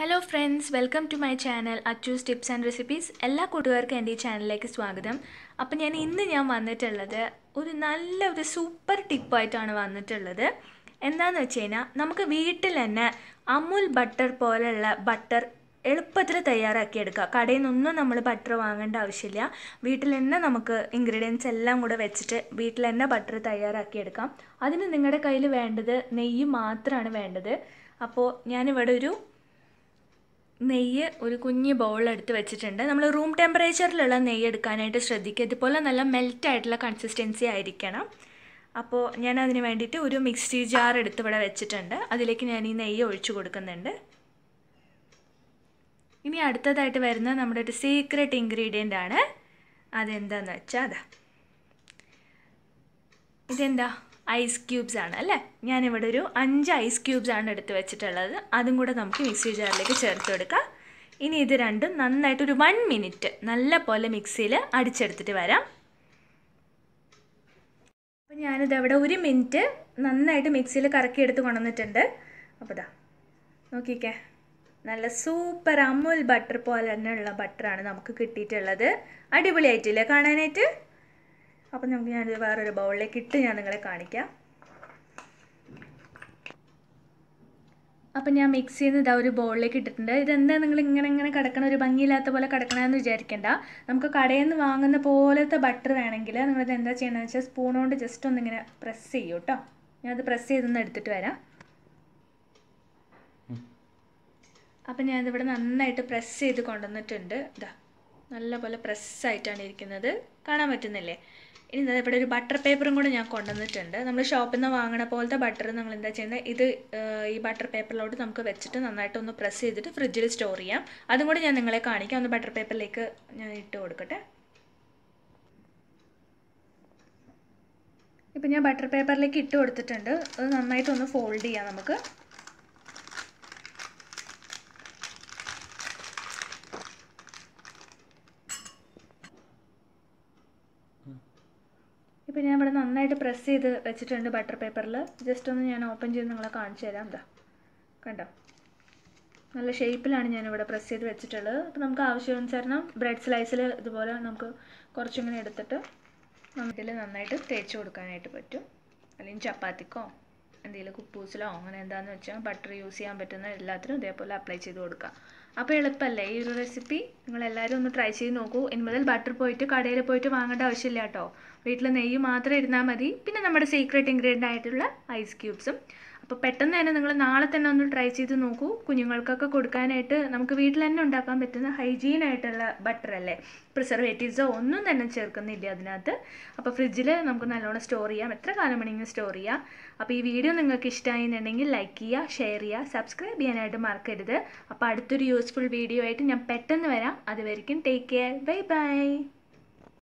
hello friends welcome to my channel Achu's tips and recipes എല്ലാ കൂട്ടുകാർക്കും എൻ്റെ ഈ ചാനലിലേക്ക് സ്വാഗതം അപ്പം ഞാൻ ഇന്ന് ഞാൻ വന്നിട്ടുള്ളത് ഒരു നല്ല ഒരു സൂപ്പർ ടിപ്പായിട്ടാണ് വന്നിട്ടുള്ളത് എന്താണെന്ന് വെച്ച് കഴിഞ്ഞാൽ നമുക്ക് വീട്ടിൽ തന്നെ അമുൽ ബട്ടർ പോലെയുള്ള ബട്ടർ എളുപ്പത്തിൽ തയ്യാറാക്കിയെടുക്കുക കടയിൽ നിന്നൊന്നും നമ്മൾ ബട്ടർ വാങ്ങേണ്ട ആവശ്യമില്ല വീട്ടിൽ തന്നെ നമുക്ക് ഇൻഗ്രീഡിയൻസ് എല്ലാം കൂടെ വെച്ചിട്ട് വീട്ടിൽ തന്നെ ബട്ടർ തയ്യാറാക്കിയെടുക്കാം അതിന് നിങ്ങളുടെ കയ്യിൽ വേണ്ടത് നെയ്യ് മാത്രമാണ് വേണ്ടത് അപ്പോൾ ഞാനിവിടെ ഒരു നെയ്യ് ഒരു കുഞ്ഞ് ബൗളെടുത്ത് വെച്ചിട്ടുണ്ട് നമ്മൾ റൂം ടെമ്പറേച്ചറിലുള്ള നെയ്യ് എടുക്കാനായിട്ട് ശ്രദ്ധിക്കുക ഇതുപോലെ നല്ല മെൽറ്റായിട്ടുള്ള കൺസിസ്റ്റൻസി ആയിരിക്കണം അപ്പോൾ ഞാൻ അതിന് വേണ്ടിയിട്ട് ഒരു മിക്സി ജാർ എടുത്ത് ഇവിടെ വെച്ചിട്ടുണ്ട് അതിലേക്ക് ഞാൻ ഈ നെയ്യ് ഒഴിച്ചു കൊടുക്കുന്നുണ്ട് ഇനി അടുത്തതായിട്ട് വരുന്നത് നമ്മുടെ ഒരു സീക്രട്ട് ഇൻഗ്രീഡിയൻ്റ് ആണ് അതെന്താന്ന് വെച്ചാൽ അതാ ഇതെന്താ ഐസ് ക്യൂബ്സ് ആണ് അല്ലേ ഞാനിവിടെ ഒരു അഞ്ച് ഐസ് ക്യൂബ്സ് ആണ് എടുത്ത് വെച്ചിട്ടുള്ളത് അതും കൂടെ നമുക്ക് മിക്സി ജാറിലേക്ക് ചേർത്ത് കൊടുക്കാം ഇനി ഇത് രണ്ടും നന്നായിട്ടൊരു വൺ മിനിറ്റ് നല്ല പോലെ മിക്സിയിൽ അടിച്ചെടുത്തിട്ട് വരാം അപ്പോൾ ഞാനിത് അവിടെ ഒരു മിനിറ്റ് നന്നായിട്ട് മിക്സിയിൽ കറക്കിയെടുത്ത് കൊണ്ടുവന്നിട്ടുണ്ട് അപ്പോൾ ഇതാ നോക്കിക്കേ നല്ല സൂപ്പർ അമുൽ ബട്ടർ പോലെ തന്നെയുള്ള ബട്ടറാണ് നമുക്ക് കിട്ടിയിട്ടുള്ളത് അടിപൊളിയായിട്ടില്ലേ കാണാനായിട്ട് അപ്പം നമുക്ക് ഞാനിത് വേറൊരു ബൗളിലേക്ക് ഇട്ട് ഞാൻ നിങ്ങളെ കാണിക്കാം അപ്പം ഞാൻ മിക്സ് ചെയ്യുന്ന ഇതാ ഒരു ബൗളിലേക്ക് ഇട്ടിട്ടുണ്ട് ഇതെന്താ നിങ്ങൾ ഇങ്ങനെ ഇങ്ങനെ കിടക്കണ ഒരു ഭംഗിയില്ലാത്ത പോലെ കിടക്കണമെന്ന് വിചാരിക്കേണ്ട നമുക്ക് കടയിൽ നിന്ന് വാങ്ങുന്ന പോലത്തെ ബട്ടർ വേണമെങ്കിൽ നിങ്ങളിത് എന്താ ചെയ്യണമെന്ന് വെച്ചാൽ സ്പൂൺ കൊണ്ട് ജസ്റ്റ് ഒന്നിങ്ങനെ പ്രസ് ചെയ്യൂ കേട്ടോ അത് പ്രസ് ചെയ്തൊന്ന് എടുത്തിട്ട് വരാം അപ്പം ഞാനിതിവിടെ നന്നായിട്ട് പ്രസ് ചെയ്ത് കൊണ്ടുവന്നിട്ടുണ്ട് ഇതാ നല്ലപോലെ പ്രസ്സായിട്ടാണ് ഇരിക്കുന്നത് കാണാൻ പറ്റുന്നില്ലേ ഇനി ഇവിടെ ഒരു ബട്ടർ പേപ്പറും കൂടെ ഞാൻ കൊണ്ടുവന്നിട്ടുണ്ട് നമ്മൾ ഷോപ്പിൽ നിന്ന് വാങ്ങണ പോലത്തെ ബട്ടർ നമ്മൾ എന്താ ചെയ്യുന്നത് ഇത് ഈ ബട്ടർ പേപ്പറിലോട്ട് നമുക്ക് വെച്ചിട്ട് നന്നായിട്ട് ഒന്ന് പ്രസ് ചെയ്തിട്ട് ഫ്രിഡ്ജിൽ സ്റ്റോർ ചെയ്യാം അതും കൂടെ ഞാൻ നിങ്ങളെ കാണിക്കാം ഒന്ന് ബട്ടർ പേപ്പറിലേക്ക് ഞാൻ ഇട്ട് കൊടുക്കട്ടെ ഇപ്പം ഞാൻ ബട്ടർ പേപ്പറിലേക്ക് ഇട്ട് കൊടുത്തിട്ടുണ്ട് അത് നന്നായിട്ടൊന്ന് ഫോൾഡ് ചെയ്യാം നമുക്ക് ഇപ്പോൾ ഞാൻ ഇവിടെ നന്നായിട്ട് പ്രസ് ചെയ്ത് വെച്ചിട്ടുണ്ട് ബട്ടർ പേപ്പറിൽ ജസ്റ്റ് ഒന്ന് ഞാൻ ഓപ്പൺ ചെയ്ത് നിങ്ങളെ കാണിച്ചു തരാം എന്താ കണ്ടോ നല്ല ഷേപ്പിലാണ് ഞാനിവിടെ പ്രസ് ചെയ്ത് വെച്ചിട്ടുള്ളത് അപ്പോൾ നമുക്ക് ആവശ്യമനുസരണം ബ്രെഡ് സ്ലൈസിൽ ഇതുപോലെ നമുക്ക് കുറച്ചിങ്ങനെ എടുത്തിട്ട് നമുക്കിതിൽ നന്നായിട്ട് തേച്ച് കൊടുക്കാനായിട്ട് പറ്റും അല്ലെങ്കിൽ ചപ്പാത്തിക്കോ എന്തെങ്കിലും കുപ്പൂസിലോ അങ്ങനെ എന്താണെന്ന് വെച്ചാൽ ബട്ടർ യൂസ് ചെയ്യാൻ പറ്റുന്ന എല്ലാത്തിനും ഇതേപോലെ അപ്ലൈ ചെയ്ത് കൊടുക്കുക അപ്പോൾ എളുപ്പമല്ലേ ഈ ഒരു റെസിപ്പി നിങ്ങൾ എല്ലാവരും ഒന്ന് ട്രൈ ചെയ്ത് നോക്കൂ ഇനി മുതൽ ബട്ടർ പോയിട്ട് കടയിൽ പോയിട്ട് വാങ്ങേണ്ട ആവശ്യമില്ല കേട്ടോ വീട്ടിൽ നെയ്യ് മാത്രം ഇരുന്നാൽ മതി പിന്നെ നമ്മുടെ സീക്രട്ട് ഇൻഗ്രീഡിയൻ്റ് ആയിട്ടുള്ള ഐസ് ക്യൂബ്സും അപ്പോൾ പെട്ടെന്ന് തന്നെ നിങ്ങൾ നാളെ തന്നെ ഒന്ന് ട്രൈ ചെയ്ത് നോക്കൂ കുഞ്ഞുങ്ങൾക്കൊക്കെ കൊടുക്കാനായിട്ട് നമുക്ക് വീട്ടിൽ തന്നെ ഉണ്ടാക്കാൻ പറ്റുന്ന ഹൈജീൻ ആയിട്ടുള്ള ബട്ടർ അല്ലേ പ്രിസർവേറ്റീവ്സോ ഒന്നും തന്നെ ചേർക്കുന്നില്ല അതിനകത്ത് അപ്പോൾ ഫ്രിഡ്ജിൽ നമുക്ക് നല്ലോണം സ്റ്റോർ ചെയ്യാം എത്ര കാലം വേണമെങ്കിലും സ്റ്റോർ ചെയ്യാം അപ്പോൾ ഈ വീഡിയോ നിങ്ങൾക്ക് എന്നുണ്ടെങ്കിൽ ലൈക്ക് ചെയ്യുക ഷെയർ ചെയ്യുക സബ്സ്ക്രൈബ് ചെയ്യാനായിട്ട് മറക്കരുത് അപ്പോൾ അടുത്തൊരു യൂസ്ഫുൾ വീഡിയോ ആയിട്ട് ഞാൻ പെട്ടെന്ന് വരാം അതുവരേക്കും ടേക്ക് കെയർ ബൈ ബൈ